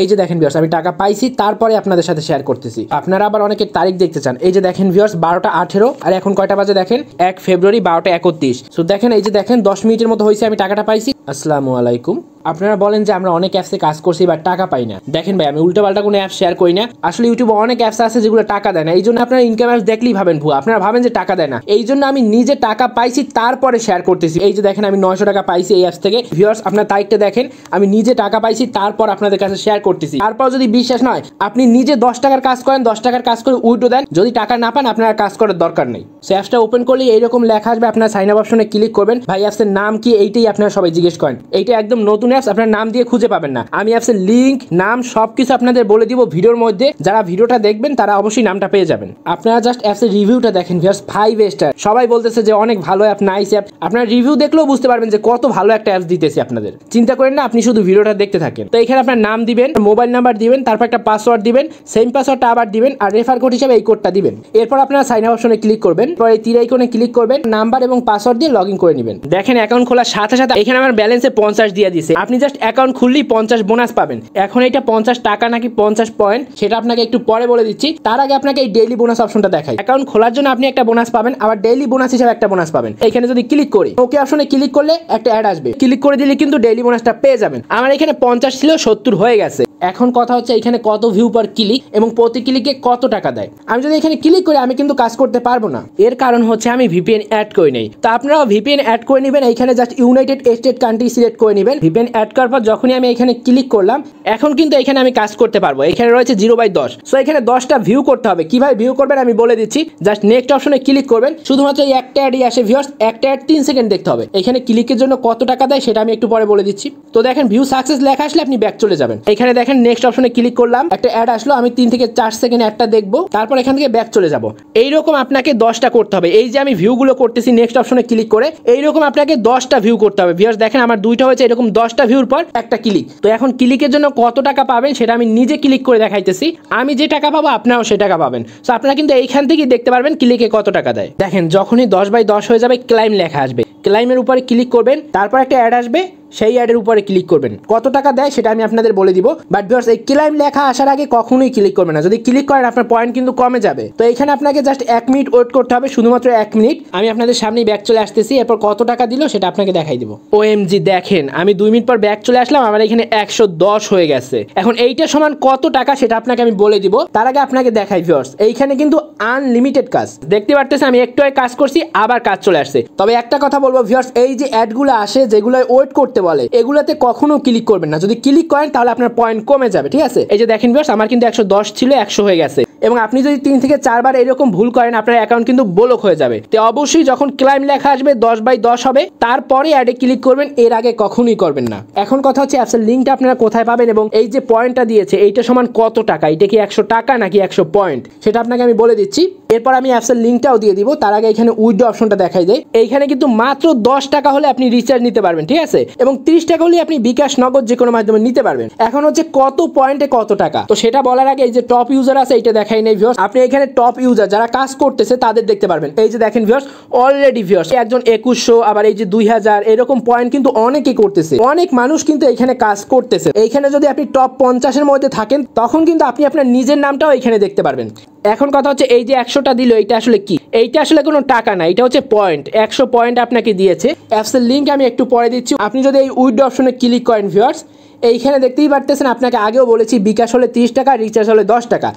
এই যে দেখেন ভিওর্স আমি টাকা পাইছি তারপরে আপনাদের সাথে শেয়ার করতেছি আপনারা আবার অনেকের তারিখ দেখতে চান এই যে দেখেন ভিওর্স বারোটা আঠেরো আর এখন কয়টা বাজে দেখেন এক ফেব্রুয়ারি বারোটা একত্রিশ তো দেখেন এই যে দেখেন দশ মিনিটের মতো হয়েছে আমি টাকাটা পাইছি আসসালামু আলাইকুম আপনারা বলেন যে আমরা অনেক অ্যাপসে কাজ করছি বা টাকা পাই না দেখেন ভাই আমি উল্টোপাল্টা কোনো অ্যাপ শেয়ার করি না আসলে ইউটিউবে অনেক অ্যাপস আছে যেগুলো টাকা দেয় না এই জন্য আপনারা ইনকাম অ্যাপস দেখলেই ভাবেন ভুয়া আপনারা ভাবেন যে টাকা দেয় না এই জন্য আমি নিজে টাকা পাইছি তারপরে শেয়ার করতেছি এই যে দেখেন আমি নয়শো টাকা পাইছি এই অ্যাপস থেকে ভিউয়ার্স আপনার তারিখটা দেখেন আমি নিজে টাকা পাইছি তারপর আপনাদের কাছে শেয়ার করতেছি তারপর যদি বিশ্বাস নয় আপনি নিজে দশ টাকার কাজ করেন দশ টাকার কাজ করে উইডো দেন যদি টাকা না পান আপনার কাজ করার দরকার নেই সেই অ্যাপসটা ওপেন করলে এইরকম লেখা আসবে আপনার সাইন আপ অপশনে ক্লিক করবেন ভাই অ্যাপসের নাম কি এইটাই আপনারা সবাই জিজ্ঞেস করেন এইটা একদম নতুন অ্যাপস আপনার নাম দিয়ে খুঁজে পাবেন না আমি অ্যাপসের লিঙ্ক নাম সব কিছু আপনাদের বলে দিব ভিডিওর মধ্যে যারা ভিডিওটা দেখবেন তারা অবশ্যই নামটা পেয়ে যাবেন আপনারা জাস্ট অ্যাপসের রিভিউটা দেখেন ভিয়ার্স ফাইভ স্টার সবাই বলতেছে যে অনেক ভালো অ্যাপ নাইস অ্যাপ আপনার রিভিউ দেখলেও বুঝতে পারবেন যে কত ভালো একটা অ্যাপস দিতেছে আপনাদের চিন্তা করেন না আপনি শুধু ভিডিওটা দেখতে থাকেন তো এখানে আপনার নাম দিবেন মোবাইল নাম্বার দিবেন তারপর একটা পাসওয়ার্ড দিবেন সেম পাসওয়ার্ডটা আবার দিবেন আর রেফার কোড হিসেবে এই কোডটা দিবেন এরপর আপনারা সাইন আপ অপশনে ক্লিক করবেন পরে এই তীর আইকনে ক্লিক করবেন নাম্বার এবং পাসওয়ার্ড দিয়ে লগ করে নেবেন দেখেন অ্যাকাউন্ট খোলার সাথে সাথে এখানে আমার ব্যালেন্সে পঞ্চাশ দিয়ে দিছে আপনি জাস্ট অ্যাকাউন্ট খুললেই পঞ্চাশ বোনাস পাবেন এখন এটা পঞ্চাশ টাকা নাকি পঞ্চাশ পয়েন্ট সেটা আপনাকে একটু পরে বলে দিচ্ছি তার আগে আপনাকে এই ডেইলি বোনাস অপশনটা দেখাই অ্যাকাউন্ট খোলার জন্য আপনি একটা বোনাস পাবেন আবার ডেইলি বোনাস হিসাবে একটা বোনাস পাবেন এখানে যদি ক্লিক করি ওকে অপশনে ক্লিক করলে একটা অ্যাড আসবে ক্লিক করে দিলে কিন্তু ডেইলি বোনাসটা পেয়ে যাবেন আমার এখানে পঞ্চাশ ছিল সত্তর হয়ে গেছে এখন কথা হচ্ছে এখানে কত ভিউ পার ক্লিক এবং প্রতি ক্লিকে কত টাকা দেয় আমি যদি এখানে ক্লিক করি আমি কিন্তু কাজ করতে পারবো না এর কারণ হচ্ছে আমি ভিপিএন অ্যাড করে নেই তো আপনারাও ভিপিএন অ্যাড করে নেবেন এখানে just United State country select করে নেবেন ভিপিএন অ্যাড করার পর যখনই আমি এখানে ক্লিক করলাম এখন কিন্তু এখানে আমি কাজ করতে পারবো এখানে রয়েছে জিরো বাই দশ সো এখানে দশটা ভিউ করতে হবে কিভাবে ভিউ করবেন আমি বলে দিচ্ছি জাস্ট নেক্সট অপশনে ক্লিক করবেন শুধুমাত্র এই একটা অ্যাডই আসে ভিউর্স একটা অ্যাড তিন সেকেন্ড দেখতে হবে এখানে ক্লিকের জন্য কত টাকা দেয় সেটা আমি একটু পরে বলে দিচ্ছি তো দেখেন ভিউ সাকসেস লেখা আসলে আপনি ব্যাক চলে যাবেন এখানে দেখেন এখানে নেক্সট অপশনে ক্লিক করলাম একটা অ্যাড আসলো আমি তিন থেকে চার সেকেন্ড অ্যাডটা দেখবো তারপর এখান থেকে ব্যাক চলে যাবো এইরকম আপনাকে দশটা করতে হবে এই যে আমি ভিউগুলো করতেছি নেক্সট অপশনে ক্লিক করে এইরকম আপনাকে দশটা ভিউ করতে হবে ভিউর্স দেখেন আমার দুইটা হয়েছে এরকম দশটা ভিউর পর একটা ক্লিক তো এখন ক্লিকের জন্য কত টাকা পাবেন সেটা আমি নিজে ক্লিক করে দেখাইতেছি আমি যে টাকা পাবো আপনারাও সে টাকা পাবেন সো আপনারা কিন্তু এইখান থেকেই দেখতে পারবেন ক্লিকে কত টাকা দেয় দেখেন যখনই দশ বাই দশ হয়ে যাবে ক্লাইম লেখা আসবে ক্লাইমের উপরে ক্লিক করবেন তারপর একটা অ্যাড আসবে সেই অ্যাডের উপরে ক্লিক করবেন কত টাকা দেয় সেটা আমি আপনাদের বলে দিব বাট ভিউয়ার্স এই ক্লাইম লেখা আসার আগে কখনোই ক্লিক করবেন না যদি ক্লিক করেন আপনার পয়েন্ট কিন্তু কমে যাবে তো এখানে আপনাকে জাস্ট এক মিনিট ওয়েট করতে হবে শুধুমাত্র এক মিনিট আমি আপনাদের সামনেই ব্যাক চলে আসতেছি এরপর কত টাকা দিল সেটা আপনাকে দেখাই দিব ও জি দেখেন আমি দুই মিনিট পর ব্যাক চলে আসলাম আমার এখানে একশো দশ হয়ে গেছে এখন এইটা সমান কত টাকা সেটা আপনাকে আমি বলে দিব তার আগে আপনাকে দেখাই ভিউয়ার্স এইখানে কিন্তু আনলিমিটেড কাজ দেখতে পারতেছে আমি একটু কাজ করছি আবার কাজ চলে আসছে তবে একটা কথা বলবো ভিউয়ার্স এই যে অ্যাডগুলো আসে যেগুলো ওয়েট করতে বলে এগুলোতে কখনো ক্লিক করবেন না যদি ক্লিক করেন তাহলে আপনার পয়েন্ট কমে যাবে ঠিক আছে এই যে দেখেন ভিউয়ার্স আমার কিন্তু একশো ছিল একশো হয়ে গেছে এবং আপনি যদি তিন থেকে চারবার এরকম ভুল করেন আপনার অ্যাকাউন্ট কিন্তু ব্লক হয়ে যাবে তো অবশ্যই যখন ক্লাইম লেখা আসবে দশ বাই দশ হবে তারপরে অ্যাডে ক্লিক করবেন এর আগে কখনোই করবেন না এখন কথা হচ্ছে অ্যাপসের লিঙ্কটা আপনারা কোথায় পাবেন এবং এই যে পয়েন্টটা দিয়েছে এইটা সমান কত টাকা এটা কি একশো টাকা নাকি একশো পয়েন্ট সেটা আপনাকে আমি বলে দিচ্ছি এরপর আমি অ্যাপসের লিঙ্কটাও দিয়ে দিব তার আগে এখানে উইডো অপশনটা দেখাই দেয় এইখানে কিন্তু মাত্র দশ টাকা হলে আপনি রিচার্জ নিতে পারবেন ঠিক আছে এবং ত্রিশ টাকা হলে আপনি বিকাশ নগদ যে কোনো মাধ্যমে নিতে পারবেন এখন হচ্ছে কত পয়েন্টে কত টাকা তো সেটা বলার আগে এই যে টপ ইউজার আছে এইটা দেখাই নেই ভিউর্স আপনি এখানে টপ ইউজার যারা কাজ করতেছে তাদের দেখতে পারবেন এই যে দেখেন ভিউর্স অলরেডি ভিউর্স একজন একুশশো আবার এই যে দুই হাজার এরকম পয়েন্ট কিন্তু অনেকে করতেছে অনেক মানুষ কিন্তু এখানে কাজ করতেছে এইখানে যদি আপনি টপ পঞ্চাশের মধ্যে থাকেন তখন কিন্তু আপনি আপনার নিজের নামটাও এখানে দেখতে পারবেন এখন কথা হচ্ছে এই যে একশোটা দিল এইটা আসলে কি এইটা আসলে কোনো টাকা না এটা হচ্ছে পয়েন্ট একশো পয়েন্ট আপনাকে দিয়েছে অ্যাপসের লিঙ্ক আমি একটু পরে দিচ্ছি আপনি যদি এই উইড অপশনে ক্লিক করেন ভিউয়ার্স এইখানে দেখতেই পারতেছেন আপনাকে আগেও বলেছি বিকাশ হলে তিরিশ টাকা রিচার্জ হলে দশ টাকা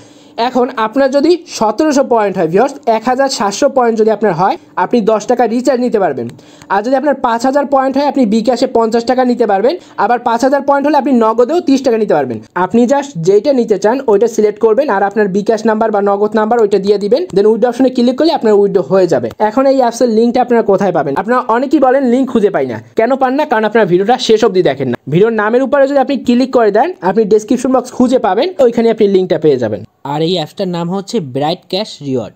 এখন আপনার যদি সতেরোশো পয়েন্ট হয় ভিওর্স এক হাজার সাতশো পয়েন্ট যদি আপনার হয় আপনি দশ টাকা রিচার্জ নিতে পারবেন আর যদি আপনার পাঁচ হাজার পয়েন্ট হয় আপনি বিকাশে পঞ্চাশ টাকা নিতে পারবেন আবার পাঁচ হাজার পয়েন্ট হলে আপনি নগদেও তিরিশ টাকা নিতে পারবেন আপনি জাস্ট যেইটা নিতে চান ওইটা সিলেক্ট করবেন আর আপনার বিকাশ নাম্বার বা নগদ নাম্বার ওইটা দিয়ে দিবেন দেন উইডো অপশনে ক্লিক করলে আপনার উইডো হয়ে যাবে এখন এই অ্যাপসের লিঙ্কটা আপনারা কোথায় পাবেন আপনারা অনেকেই বলেন লিঙ্ক খুঁজে পাই না কেন পান না কারণ আপনার ভিডিওটা শেষ অবধি দেখেন না ভিডিওর নামের উপরে যদি আপনি ক্লিক করে দেন আপনি ডিসক্রিপশন বক্স খুঁজে পাবেন ওইখানে আপনি লিঙ্কটা পেয়ে যাবেন আর এই অ্যাপসটার নাম হচ্ছে ব্রাইট ক্যাশ রিওয়ার্ড